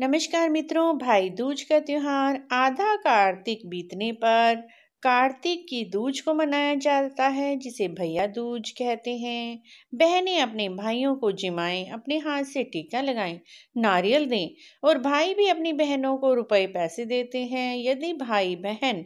नमस्कार मित्रों भाई दूज का त्यौहार आधा कार्तिक बीतने पर कार्तिक की दूज को मनाया जाता है जिसे भैया दूज कहते हैं बहनें अपने भाइयों को जिमाएं अपने हाथ से टीका लगाएं नारियल दें और भाई भी अपनी बहनों को रुपए पैसे देते हैं यदि भाई बहन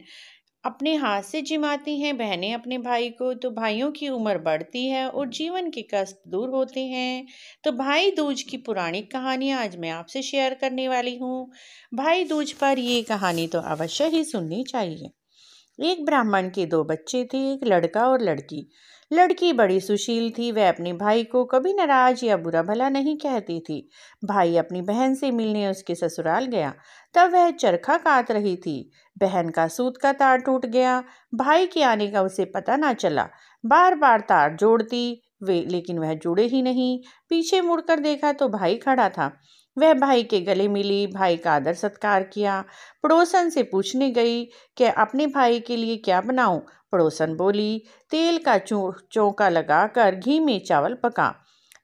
अपने हाथ से जिमाती हैं बहनें अपने भाई को तो भाइयों की उम्र बढ़ती है और जीवन के कष्ट दूर होते हैं तो भाई दूज की पुरानी कहानियाँ आज मैं आपसे शेयर करने वाली हूँ भाई दूज पर ये कहानी तो अवश्य ही सुननी चाहिए एक ब्राह्मण के दो बच्चे थे एक लड़का और लड़की लड़की बड़ी सुशील थी वह अपने भाई को कभी नाराज या बुरा भला नहीं कहती थी भाई अपनी बहन से मिलने उसके ससुराल गया तब वह चरखा काट रही थी बहन का सूत का तार टूट गया भाई के आने का उसे पता ना चला बार बार तार जोड़ती वे लेकिन वह जुड़े ही नहीं पीछे मुड़कर देखा तो भाई खड़ा था वह भाई के गले मिली भाई का आदर सत्कार किया पड़ोसन से पूछने गई कि अपने भाई के लिए क्या बनाऊं पड़ोसन बोली तेल का चौका लगाकर घी में चावल पका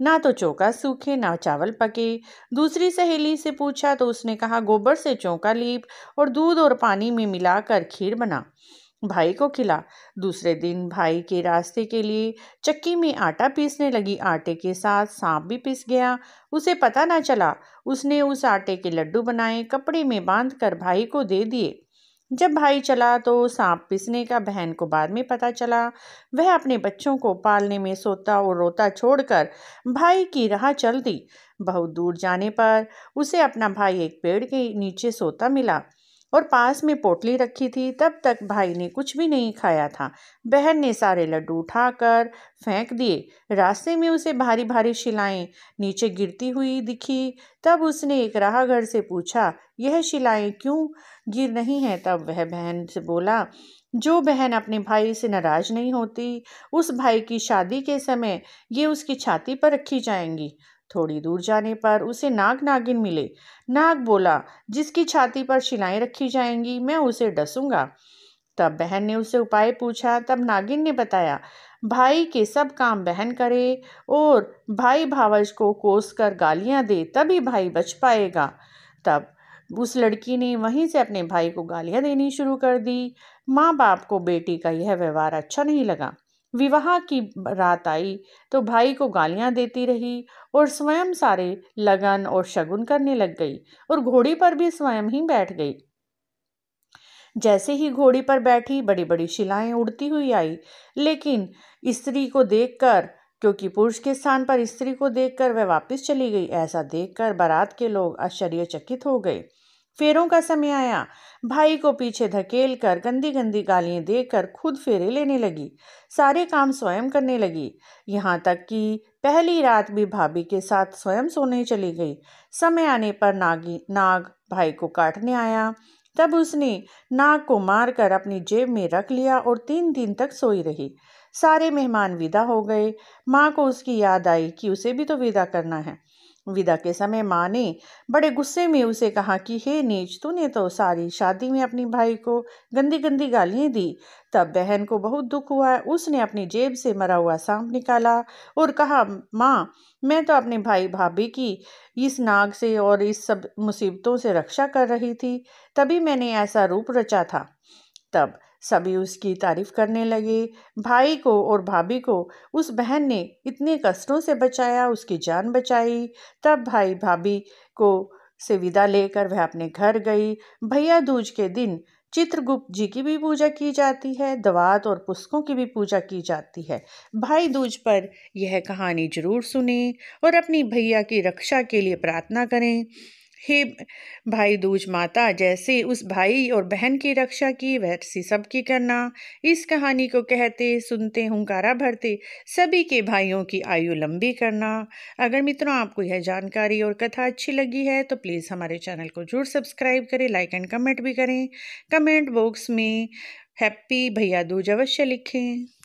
ना तो चौका सूखे ना चावल पके दूसरी सहेली से पूछा तो उसने कहा गोबर से चौका लीप और दूध और पानी में मिलाकर खीर बना भाई को खिला दूसरे दिन भाई के रास्ते के लिए चक्की में आटा पीसने लगी आटे के साथ सांप भी पीस गया उसे पता ना चला उसने उस आटे के लड्डू बनाए कपड़े में बांध कर भाई को दे दिए जब भाई चला तो सांप पिसने का बहन को बाद में पता चला वह अपने बच्चों को पालने में सोता और रोता छोड़कर भाई की राह चल दी बहुत दूर जाने पर उसे अपना भाई एक पेड़ के नीचे सोता मिला और पास में पोटली रखी थी तब तक भाई ने कुछ भी नहीं खाया था बहन ने सारे लड्डू उठाकर फेंक दिए रास्ते में उसे भारी भारी शिलाएं नीचे गिरती हुई दिखी तब उसने एक राहगर से पूछा यह शिलाएं क्यों गिर रही हैं तब वह बहन से बोला जो बहन अपने भाई से नाराज नहीं होती उस भाई की शादी के समय ये उसकी छाती पर रखी जाएंगी थोड़ी दूर जाने पर उसे नाग नागिन मिले नाग बोला जिसकी छाती पर शिलाएं रखी जाएंगी मैं उसे डसूंगा तब बहन ने उसे उपाय पूछा तब नागिन ने बताया भाई के सब काम बहन करे और भाई भावज को कोस कर गालियाँ दे तभी भाई बच पाएगा तब उस लड़की ने वहीं से अपने भाई को गालियाँ देनी शुरू कर दी माँ बाप को बेटी का यह व्यवहार अच्छा नहीं लगा विवाह की रात आई तो भाई को गालियां देती रही और स्वयं सारे लगन और शगुन करने लग गई और घोड़ी पर भी स्वयं ही बैठ गई जैसे ही घोड़ी पर बैठी बड़ी बड़ी शिलाएं उड़ती हुई आई लेकिन स्त्री को देखकर क्योंकि पुरुष के स्थान पर स्त्री को देखकर वह वापस चली गई ऐसा देखकर बारात के लोग आश्चर्यचकित हो गए फेरों का समय आया भाई को पीछे धकेल कर गंदी गंदी गालियाँ देकर खुद फेरे लेने लगी सारे काम स्वयं करने लगी यहाँ तक कि पहली रात भी भाभी के साथ स्वयं सोने चली गई समय आने पर नागी नाग भाई को काटने आया तब उसने नाग को मारकर अपनी जेब में रख लिया और तीन दिन तक सोई रही सारे मेहमान विदा हो गए माँ को उसकी याद आई कि उसे भी तो विदा करना है विदा के समय माँ ने बड़े गुस्से में उसे कहा कि हे नीच तूने तो सारी शादी में अपनी भाई को गंदी गंदी गालियाँ दी तब बहन को बहुत दुख हुआ उसने अपनी जेब से मरा हुआ सांप निकाला और कहा माँ मैं तो अपने भाई भाभी की इस नाग से और इस सब मुसीबतों से रक्षा कर रही थी तभी मैंने ऐसा रूप रचा था तब सभी उसकी तारीफ करने लगे भाई को और भाभी को उस बहन ने इतने कष्टों से बचाया उसकी जान बचाई तब भाई भाभी को से विदा लेकर वह अपने घर गई भैया दूज के दिन चित्रगुप्त जी की भी पूजा की जाती है दवात और पुस्तकों की भी पूजा की जाती है भाई दूज पर यह कहानी जरूर सुने और अपनी भैया की रक्षा के लिए प्रार्थना करें हे भाई दूज माता जैसे उस भाई और बहन की रक्षा की वैसी सबकी करना इस कहानी को कहते सुनते हुंकारा भरते सभी के भाइयों की आयु लंबी करना अगर मित्रों आपको यह जानकारी और कथा अच्छी लगी है तो प्लीज़ हमारे चैनल को जरूर सब्सक्राइब करें लाइक एंड कमेंट भी करें कमेंट बॉक्स में हैप्पी भैया दूज अवश्य लिखें